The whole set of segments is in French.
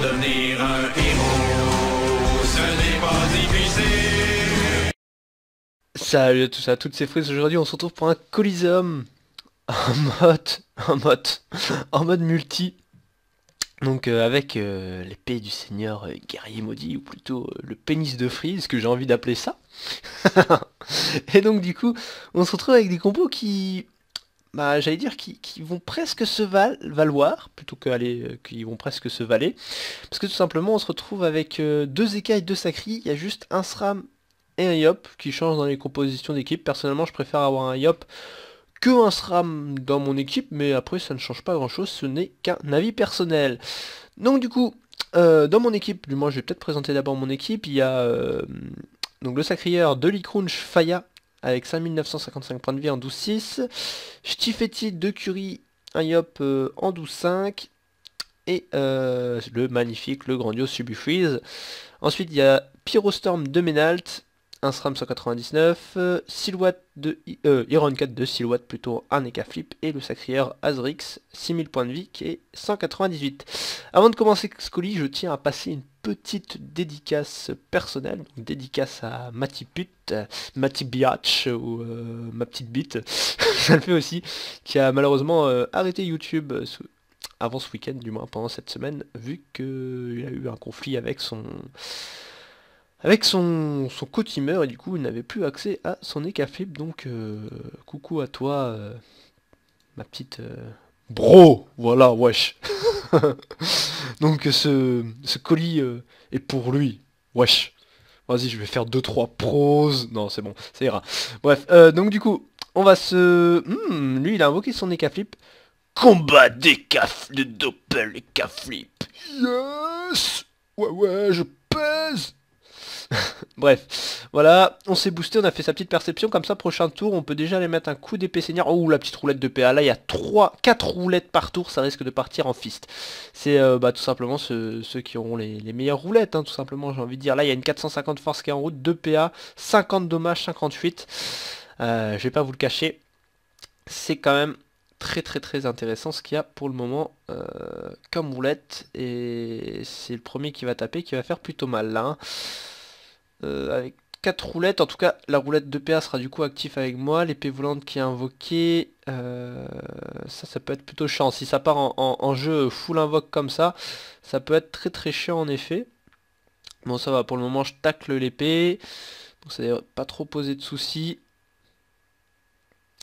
devenir un héros, ce n'est pas Salut à tous, à toutes ces frises. Aujourd'hui, on se retrouve pour un Coliseum en mode, en mode, en mode multi. Donc euh, avec euh, l'épée du seigneur euh, guerrier maudit, ou plutôt le pénis de frise que j'ai envie d'appeler ça. et donc du coup, on se retrouve avec des combos qui bah, j'allais dire, qui, vont presque se val valoir, plutôt qu'ils euh, qui vont presque se valer. Parce que tout simplement, on se retrouve avec euh, deux écailles deux sacris. Il y a juste un SRAM et un Yop qui changent dans les compositions d'équipe. Personnellement, je préfère avoir un Yop que un SRAM dans mon équipe, mais après, ça ne change pas grand-chose. Ce n'est qu'un avis personnel. Donc du coup, euh, dans mon équipe, du moins, je vais peut-être présenter d'abord mon équipe. Il y a... donc le sacrieur de Licrunch, Faya avec 5955 points de vie en 12-6. Stifetti de Curie, un Yop euh, en 12-5. Et euh, le magnifique, le grandiose Subufreeze. Ensuite, il y a Pyrostorm de Ménalt, un SRAM 199, Silhouette de euh, Iron 4 de Silhouette plutôt, un Flip, et le Sacrier Azrix, 6000 points de vie qui est 198. Avant de commencer ce colis, je tiens à passer une petite dédicace personnelle, donc dédicace à Mati Put, Mati Biatch ou euh, ma petite bite, ça le fait aussi, qui a malheureusement euh, arrêté YouTube euh, avant ce week-end, du moins pendant cette semaine, vu qu'il a eu un conflit avec son avec son, son co-teamer et du coup il n'avait plus accès à son écaflip donc coucou à toi ma petite bro voilà wesh Donc ce, colis euh, est pour lui. Wesh. Vas-y, je vais faire 2-3 pros. Non, c'est bon, ça ira. Bref, euh, donc du coup, on va se... Hmm, lui, il a invoqué son écaflip. Combat d'Ecaf... de Doppel Ecaflip. Yes Ouais, ouais, je pèse Bref, voilà, on s'est boosté, on a fait sa petite perception, comme ça prochain tour on peut déjà aller mettre un coup d'épée seigneur. Oh la petite roulette de PA, là il y a 3, 4 roulettes par tour, ça risque de partir en fist. C'est euh, bah, tout simplement ceux, qui auront les, meilleures roulettes, hein, tout simplement j'ai envie de dire. Là il y a une 450 force qui est en route, 2 PA, 50 dommages, 58. Euh, je vais pas vous le cacher, c'est quand même très très très intéressant ce qu'il y a pour le moment euh, comme roulette et c'est le premier qui va taper qui va faire plutôt mal là. Hein. Euh, avec 4 roulettes. En tout cas, la roulette de PA sera du coup active avec moi. L'épée volante qui est invoquée, euh, ça, ça peut être plutôt chiant. Si ça part en, jeu full invoque comme ça, ça peut être très très chiant en effet. Bon, ça va, pour le moment, je tacle l'épée. Donc ça pas trop posé de soucis.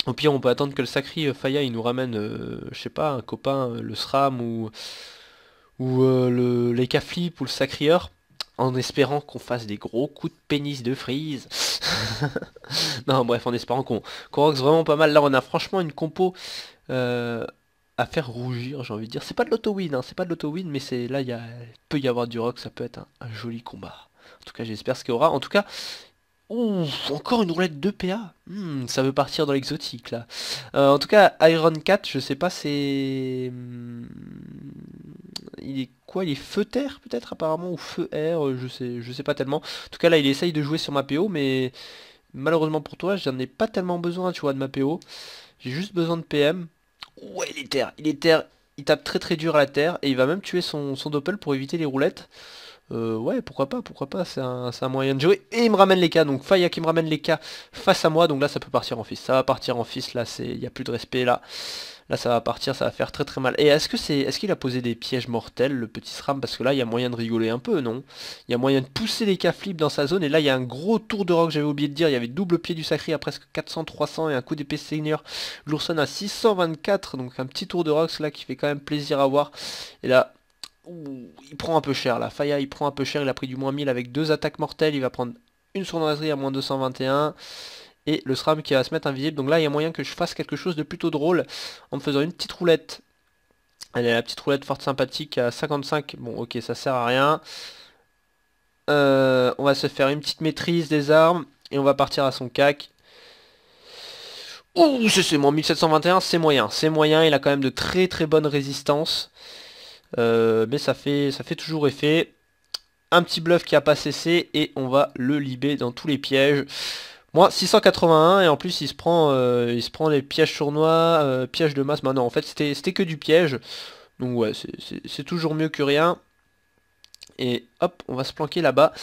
Au pire, on peut attendre que le sacré euh, Faya, il nous ramène, je sais pas, un copain, le SRAM ou, ou les ou le sacrieur en espérant qu'on fasse des gros coups de pénis de frise. non, bref, en espérant qu'on qu vraiment pas mal. Là, on a franchement une compo euh, à faire rougir, j'ai envie de dire. C'est pas de l'auto-win, hein, c'est pas de l'auto-win, mais c'est là, il peut y avoir du rock, ça peut être un, joli combat. En tout cas, j'espère ce qu'il y aura. En tout cas, encore une roulette de pa hmm, ça veut partir dans l'exotique, là. Euh, en tout cas, Iron 4, je sais pas, c'est... Hmm, il est quoi Il est feu terre peut-être apparemment ou feu air, euh, je sais, je sais pas tellement. En tout cas là il essaye de jouer sur ma PO mais malheureusement pour toi j'en ai pas tellement besoin tu vois de ma PO. J'ai juste besoin de PM. Ouais il est terre, il est terre, il tape très très dur à la terre et il va même tuer son, son doppel pour éviter les roulettes. Euh, ouais, pourquoi pas, pourquoi pas, c'est un, un, moyen de jouer. Et il me ramène les cas, donc Faya qui me ramène les cas face à moi, donc là ça peut partir en fils. Ça va partir en fils, là, c'est il n'y a plus de respect, là. Là ça va partir, ça va faire très très mal. Et est-ce que c'est. Est-ce qu'il a posé des pièges mortels le petit SRAM Parce que là il y a moyen de rigoler un peu, non Il y a moyen de pousser les k flips dans sa zone. Et là il y a un gros tour de rock, j'avais oublié de dire. Il y avait double pied du sacré à presque 400-300 et un coup d'épée Seigneur. L'ourson à 624. Donc un petit tour de rock là qui fait quand même plaisir à voir. Et là. il prend un peu cher là, Faya il prend un peu cher, il a pris du moins 1000 avec deux attaques mortelles, il va prendre une sournoiserie à moins 221 et le SRAM qui va se mettre invisible. Donc là, il y a moyen que je fasse quelque chose de plutôt drôle en me faisant une petite roulette. Allez, la petite roulette forte sympathique à 55. Bon, ok, ça sert à rien. Euh, on va se faire une petite maîtrise des armes et on va partir à son cac. Ouh, c'est mon 1721, c'est moyen. C'est moyen, il a quand même de très très bonnes résistances. Euh, mais ça fait, ça fait toujours effet. Un petit bluff qui a pas cessé et on va le libérer dans tous les pièges. Moi, 681, et en plus, il se prend, euh, il se prend les pièges sournois, euh, pièges de masse. Maintenant, bah en fait, c'était que du piège. Donc, ouais, c'est toujours mieux que rien. Et hop, on va se planquer là-bas.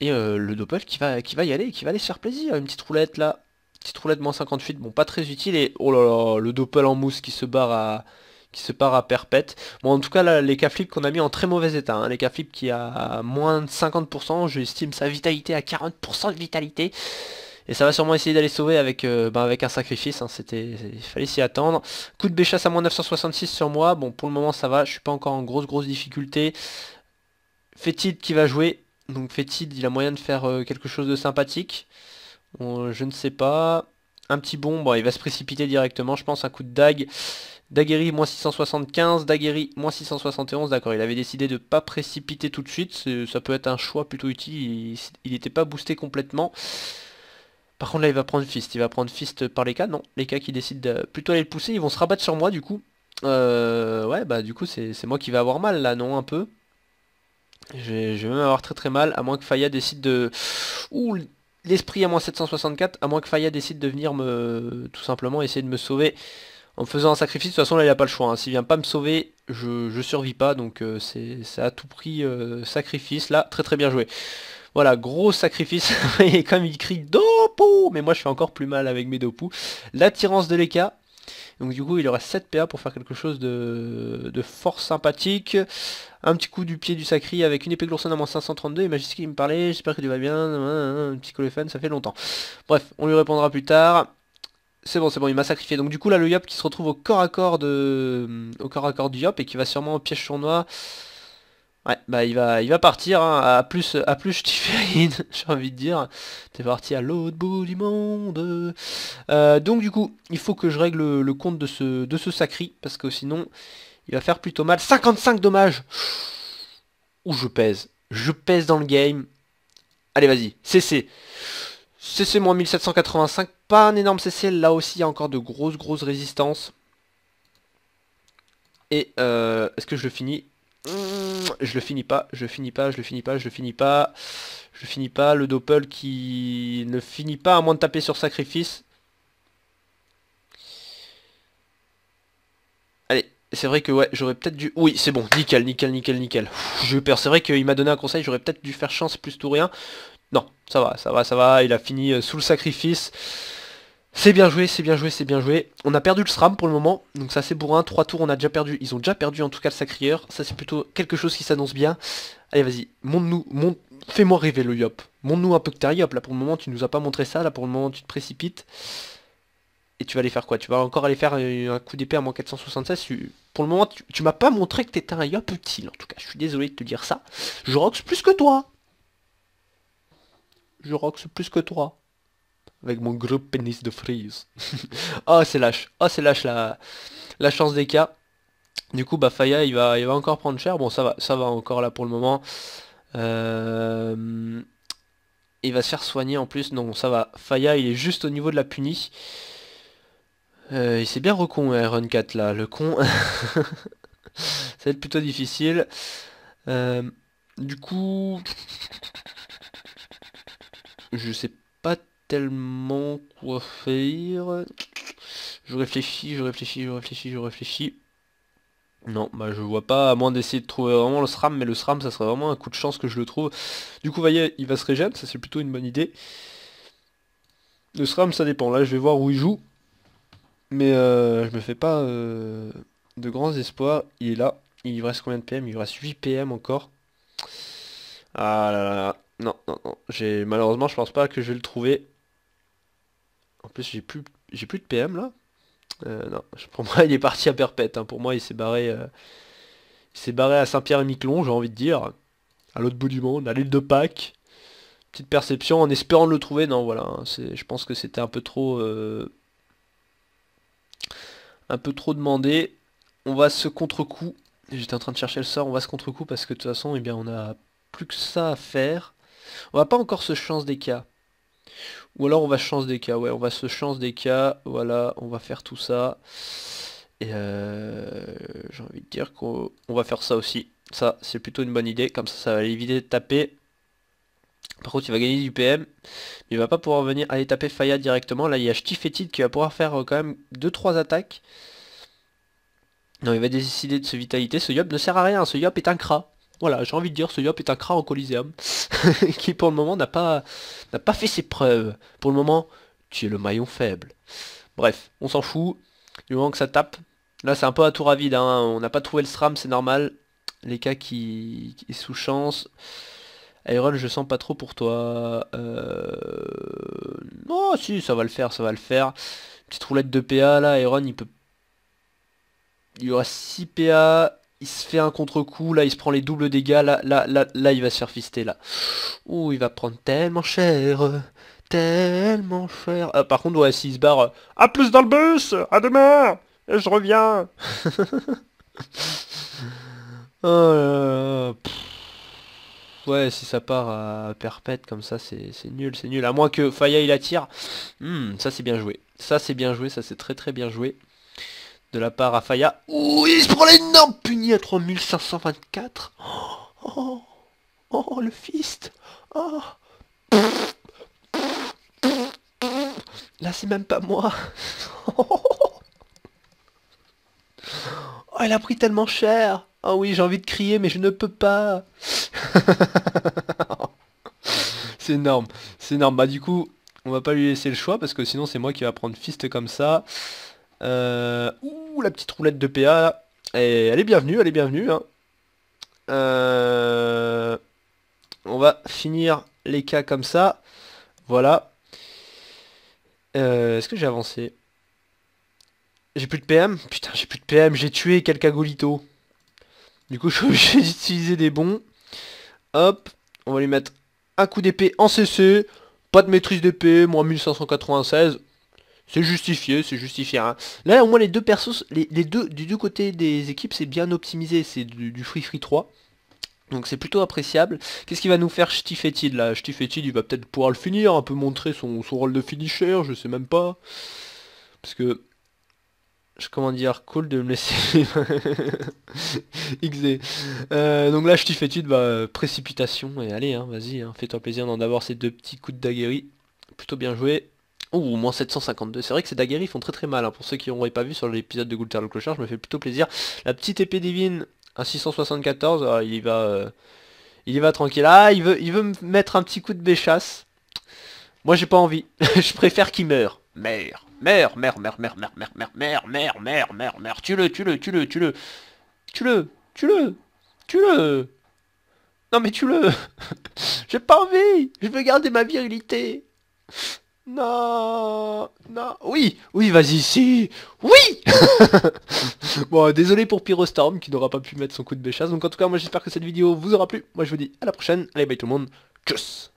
Et euh, le Doppel qui va, qui va y aller, qui va aller se faire plaisir. Une petite roulette, là. Petite roulette, moins 58. Bon, pas très utile. Et oh là là, le Doppel en mousse qui se barre à qui se part à perpète. Bon, en tout cas, les cas qu'on a mis en très mauvais état. Hein. Les cas qui a moins de 50%, j'estime sa vitalité à 40% de vitalité. Et ça va sûrement essayer d'aller sauver avec, euh, ben, avec un sacrifice. Hein. C'était, Il fallait s'y attendre. Coup de béchasse à moins 966 sur moi. Bon, pour le moment, ça va. Je suis pas encore en grosse, grosse difficulté. Fétide qui va jouer. Donc Fétide, il a moyen de faire euh, quelque chose de sympathique. je ne sais pas. Un petit bon, bon, il va se précipiter directement, je pense. Un coup de dague. Daguerri moins 675, Daguerri moins 671, d'accord, il avait décidé de ne pas précipiter tout de suite, ça peut être un choix plutôt utile, il n'était pas boosté complètement. Par contre là il va prendre fist, il va prendre fist par les cas, non, les cas qui décident de plutôt aller le pousser, ils vont se rabattre sur moi du coup. Euh, ouais bah du coup c'est moi qui vais avoir mal là, non un peu je vais, même avoir très très mal, à moins que Faya décide de... Ouh, l'esprit à moins 764, à moins que Faya décide de venir me... tout simplement essayer de me sauver en me faisant un sacrifice. De toute façon là il n'a pas le choix, hein. s'il vient pas me sauver, je, je survis pas, donc euh, c'est à tout prix euh, sacrifice. Là, très très bien joué. Voilà, gros sacrifice. et comme il crie dopou, Mais moi je fais encore plus mal avec mes Dopou. L'attirance de l'Eka. Donc du coup il aura 7 PA pour faire quelque chose de, fort sympathique. Un petit coup du pied du sacri avec une épée de à moins 532. Et Magiski qui me parlait, j'espère que tu vas bien. Un petit colophane, ça fait longtemps. Bref, on lui répondra plus tard. C'est bon, c'est bon, il m'a sacrifié. Donc du coup là le Yop qui se retrouve au corps à corps au corps à corps du Yop et qui va sûrement au piège sournois. Ouais, bah il va, il va partir hein. à plus, à plus j'ai envie de dire. T'es parti à l'autre bout du monde. Euh, donc du coup, il faut que je règle le, compte de ce, de ce sacri, parce que sinon, il va faire plutôt mal. 55 dommages Ouh, je pèse. Je pèse dans le game. Allez, vas-y, CC. CC moins 1785, pas un énorme CC. Là aussi, il y a encore de grosses, grosses résistances. Et euh, est-ce que je le finis je le finis pas, je finis pas, je le finis pas, je le finis pas. Je finis pas. Le Doppel qui ne finit pas à moins de taper sur sacrifice. Allez, c'est vrai que ouais, j'aurais peut-être dû... Oui, c'est bon, nickel, nickel, nickel, nickel. Je perds. C'est vrai qu'il m'a donné un conseil, j'aurais peut-être dû faire chance plus tout rien. Non, ça va, ça va, ça va. Il a fini euh, sous le sacrifice. C'est bien joué, c'est bien joué, c'est bien joué. On a perdu le SRAM pour le moment, donc ça c'est pour un 3 tours on a déjà perdu, ils ont déjà perdu en tout cas le sacrieur, ça c'est plutôt quelque chose qui s'annonce bien. Allez vas-y, monte-nous, monte... fais-moi rêver le Yop. Monte-nous un peu que t'es Yop, là pour le moment tu nous as pas montré ça, là pour le moment tu te précipites. Et tu vas aller faire quoi Tu vas encore aller faire euh, un coup d'épée à moins 476 Pour le moment tu, m'as pas montré que t'étais un Yop utile en tout cas, je suis désolé de te dire ça. Je rox plus que toi Je rox plus que toi avec mon gros pénis de freeze. oh c'est lâche, oh c'est lâche la, la chance des cas. Du coup bah Faya il va, il va encore prendre cher, bon ça va, ça va encore là pour le moment. Euh, il va se faire soigner en plus, non ça va, Faya il est juste au niveau de la punie. Euh, il s'est bien recon Iron 4 là, le con. ça va être plutôt difficile. Euh, du coup... Je sais pas tellement quoi faire. Je réfléchis, je réfléchis, je réfléchis, je réfléchis. Non, bah je vois pas, à moins d'essayer de trouver vraiment le SRAM, mais le SRAM ça serait vraiment un coup de chance que je le trouve. Du coup, voyez, il va se régène, ça c'est plutôt une bonne idée. Le SRAM ça dépend, là je vais voir où il joue. Mais euh, je me fais pas euh, de grands espoirs, il est là. Il reste combien de PM Il reste 8 PM encore. Ah là là, là. non, non, non. Malheureusement je pense pas que je vais le trouver. En plus, j'ai plus, j'ai plus de PM là. Euh, non, pour moi, il est parti à perpète. Hein. Pour moi, il s'est barré, euh, s'est barré à Saint-Pierre-et-Miquelon, j'ai envie de dire, à l'autre bout du monde, à l'île de Pâques. Petite perception, en espérant le trouver. Non, voilà, hein, je pense que c'était un peu trop, euh, un peu trop demandé. On va se contre-coup. J'étais en train de chercher le sort. On va se contre-coup parce que de toute façon, eh bien, on a plus que ça à faire. On va pas encore se chance des cas. Ou alors on va chance des cas, ouais, on va se chance des cas, voilà, on va faire tout ça. Et euh, j'ai envie de dire qu'on va faire ça aussi. Ça, c'est plutôt une bonne idée, comme ça, ça va éviter de taper. Par contre, il va gagner du PM, mais il va pas pouvoir venir aller taper Faya directement. Là, il y a Ch'tifetid qui va pouvoir faire euh, quand même 2-3 attaques. Non, il va décider de se vitalité. Ce Yop ne sert à rien, ce Yop est un Kra. Voilà, j'ai envie de dire, ce Yop est un crâne au Coliseum, qui pour le moment n'a pas, pas fait ses preuves. Pour le moment, tu es le maillon faible. Bref, on s'en fout, du moment que ça tape. Là, c'est un peu à tour à vide, hein. on n'a pas trouvé le SRAM, c'est normal. Les cas qui, sous chance. Iron, je sens pas trop pour toi. Euh... Oh, si, ça va le faire, ça va le faire. Petite roulette de PA, là, Iron, il peut... Il y aura 6 PA, il se fait un contre-coup, là il se prend les doubles dégâts, là, là, là, là il va se faire fister là. Ouh il va prendre tellement cher, tellement cher. Ah, par contre ouais s'il se barre, à plus dans le bus, à demain, je reviens. oh ouais si ça part à perpète comme ça c'est nul, c'est nul. À moins que Faya il attire. Hmm, ça c'est bien joué. Ça c'est bien joué, ça c'est très très bien joué de la part à Faya. Ouh, il se prend l'énorme puni à 3524. Oh, le fist. Oh. Là, c'est même pas moi. Oh, elle a pris tellement cher. oh, oui, j'ai envie de crier, mais je ne peux pas. c'est énorme. C'est énorme. Bah, du coup, on va pas lui laisser le choix, parce que sinon, c'est moi qui va prendre fist comme ça. Euh, ouh, la petite roulette de PA, elle est bienvenue, elle est bienvenue. Hein. Euh, on va finir les cas comme ça. Voilà. Euh, est-ce que j'ai avancé J'ai plus de PM Putain, j'ai plus de PM, j'ai tué quelqu'un cagolito. Du coup, je suis obligé d'utiliser des bons. Hop, on va lui mettre un coup d'épée en CC. Pas de maîtrise d'épée, moins 1596. C'est justifié, c'est justifié. Hein. Là, au moins, les deux persos, les, deux, du deux côtés des équipes, c'est bien optimisé. C'est du, free free 3. Donc c'est plutôt appréciable. Qu'est-ce qu'il va nous faire Ch'tifetid là Ch'tifetid, il va peut-être pouvoir le finir, un peu montrer son, rôle de finisher, je sais même pas. Parce que... je Comment dire Cool de me laisser... XD. Euh, donc là, Ch'tifetid, bah, précipitation. Et allez, hein, vas-y, hein, fais-toi plaisir d'en avoir ces deux petits coups de daguerre. Plutôt bien joué. Ouh, moins 752, c'est vrai que ces daguerris font très très mal, pour ceux qui n'auraient pas vu sur l'épisode de Goulter le Clochard, je me fais plutôt plaisir. La petite épée divine à 674, il y va il y va tranquille. Ah, il veut, il veut me mettre un petit coup de béchasse. Moi j'ai pas envie, je préfère qu'il meure. Mère, mère, mère, mère, mère, mère, mère, mère, mère, mère, mère, mère, mère, tue-le, tue-le, tue-le, tue-le, tue-le, tue-le, tue-le. Non mais tue-le, j'ai pas envie, je veux garder ma virilité. Non, non, oui, oui, vas-y, si, oui Bon, désolé pour Pyrostorm qui n'aura pas pu mettre son coup de béchasse, donc en tout cas, moi j'espère que cette vidéo vous aura plu, moi je vous dis à la prochaine, allez bye tout le monde, tchuss